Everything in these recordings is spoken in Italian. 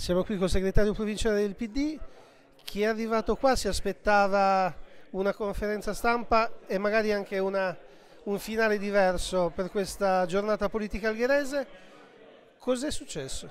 Siamo qui col segretario provinciale del PD. Chi è arrivato qua si aspettava una conferenza stampa e magari anche una, un finale diverso per questa giornata politica algherese. Cos'è successo?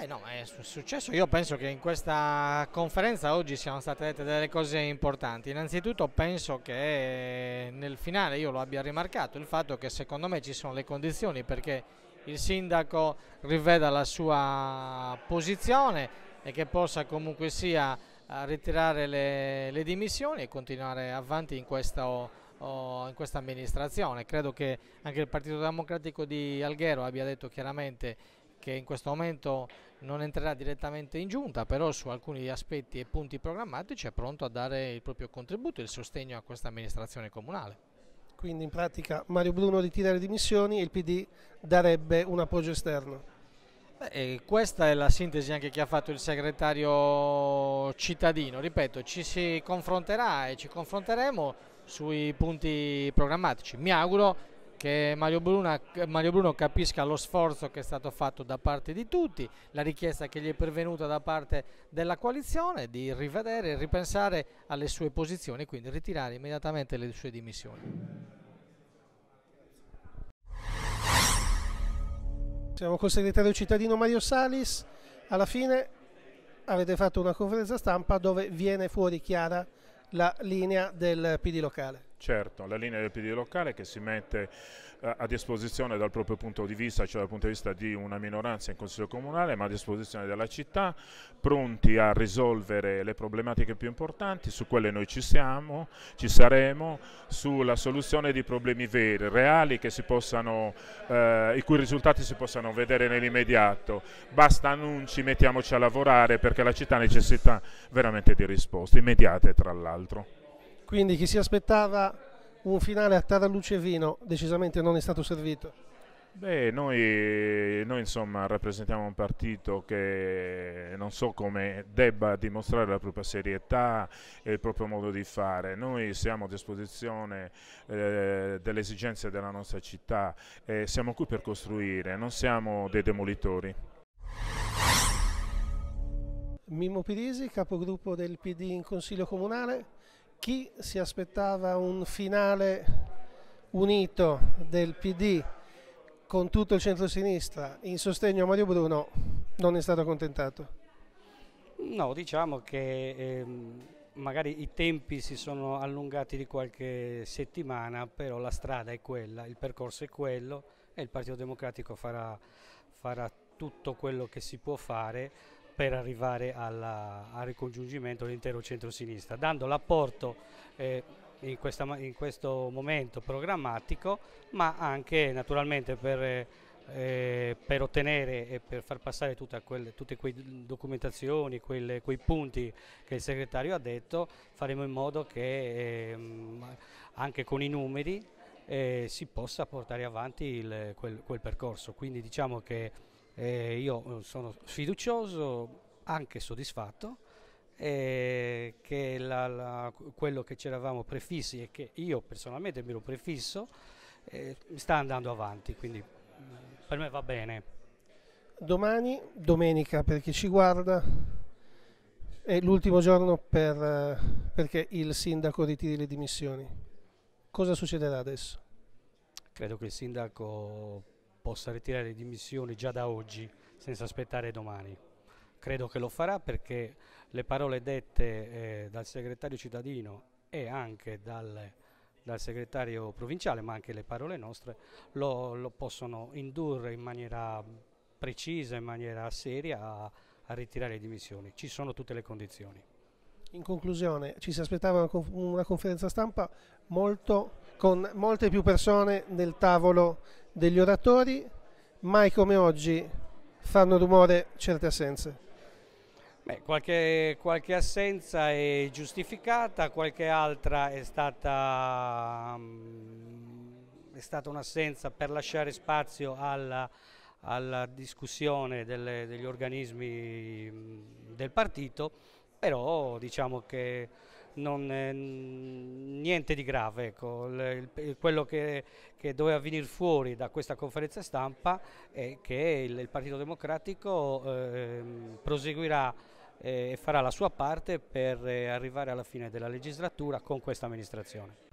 Eh no, è successo. Io penso che in questa conferenza oggi siano state dette delle cose importanti. Innanzitutto penso che nel finale io lo abbia rimarcato, il fatto che secondo me ci sono le condizioni perché il sindaco riveda la sua posizione e che possa comunque sia eh, ritirare le, le dimissioni e continuare avanti in questo in questa amministrazione. Credo che anche il Partito Democratico di Alghero abbia detto chiaramente che in questo momento non entrerà direttamente in giunta, però su alcuni aspetti e punti programmatici è pronto a dare il proprio contributo e il sostegno a questa amministrazione comunale. Quindi in pratica Mario Bruno ritira le dimissioni e il PD darebbe un appoggio esterno. Beh, questa è la sintesi anche che ha fatto il segretario cittadino, ripeto ci si confronterà e ci confronteremo sui punti programmatici, mi auguro che Mario Bruno, Mario Bruno, capisca lo sforzo che è stato fatto da parte di tutti, la richiesta che gli è pervenuta da parte della coalizione di rivedere e ripensare alle sue posizioni, e quindi ritirare immediatamente le sue dimissioni. Siamo col segretario cittadino Mario Salis, alla fine avete fatto una conferenza stampa dove viene fuori chiara la linea del PD locale. Certo, la linea del PD locale che si mette eh, a disposizione dal proprio punto di vista, cioè dal punto di vista di una minoranza in Consiglio Comunale, ma a disposizione della città, pronti a risolvere le problematiche più importanti, su quelle noi ci siamo, ci saremo, sulla soluzione di problemi veri, reali, possano, eh, i cui risultati si possano vedere nell'immediato. Basta annunci, mettiamoci a lavorare perché la città necessita veramente di risposte, immediate tra l'altro quindi chi si aspettava un finale a Vino decisamente non è stato servito. Beh, noi, noi insomma, rappresentiamo un partito che non so come debba dimostrare la propria serietà e il proprio modo di fare. Noi siamo a disposizione eh, delle esigenze della nostra città e siamo qui per costruire, non siamo dei demolitori. Mimmo Pirisi, capogruppo del PD in Consiglio Comunale chi si aspettava un finale unito del PD con tutto il centro-sinistra in sostegno a Mario Bruno non è stato accontentato? No, diciamo che ehm, magari i tempi si sono allungati di qualche settimana, però la strada è quella, il percorso è quello e il Partito Democratico farà, farà tutto quello che si può fare per arrivare alla, al ricongiungimento dell'intero centro-sinistra, dando l'apporto eh, in, in, questo momento programmatico, ma anche naturalmente per, eh, per ottenere e per far passare tutte quelle documentazioni, quelle, quei punti che il segretario ha detto, faremo in modo che eh, anche con i numeri eh, si possa portare avanti il, quel, quel percorso. Quindi diciamo che eh, io mm, sono fiducioso, anche soddisfatto, eh, che la, la, quello che c'eravamo prefissi e che io personalmente mi ero prefisso eh, sta andando avanti, quindi mm, per me va bene. Domani, domenica per chi ci guarda, è l'ultimo giorno per, eh, perché il sindaco ritiri le dimissioni. Cosa succederà adesso? Credo che il sindaco possa ritirare le dimissioni già da oggi senza aspettare domani. Credo che lo farà perché le parole dette eh, dal segretario cittadino e anche dal, dal, segretario provinciale, ma anche le parole nostre, lo, lo possono indurre in maniera precisa, in maniera seria a, a ritirare le dimissioni. Ci sono tutte le condizioni in conclusione, ci si aspettava una, conf una conferenza stampa molto, con molte più persone nel tavolo degli oratori, mai come oggi fanno rumore certe assenze. Beh, qualche, qualche, assenza è giustificata, qualche altra è stata, um, stata un'assenza per lasciare spazio alla, alla discussione delle, degli organismi mm, del partito però diciamo che non, eh, niente di grave. Ecco. quello che, che, doveva venire fuori da questa conferenza stampa è che il, il Partito Democratico ehm, eh, proseguirà e farà la sua parte per eh, arrivare alla fine della legislatura con questa amministrazione.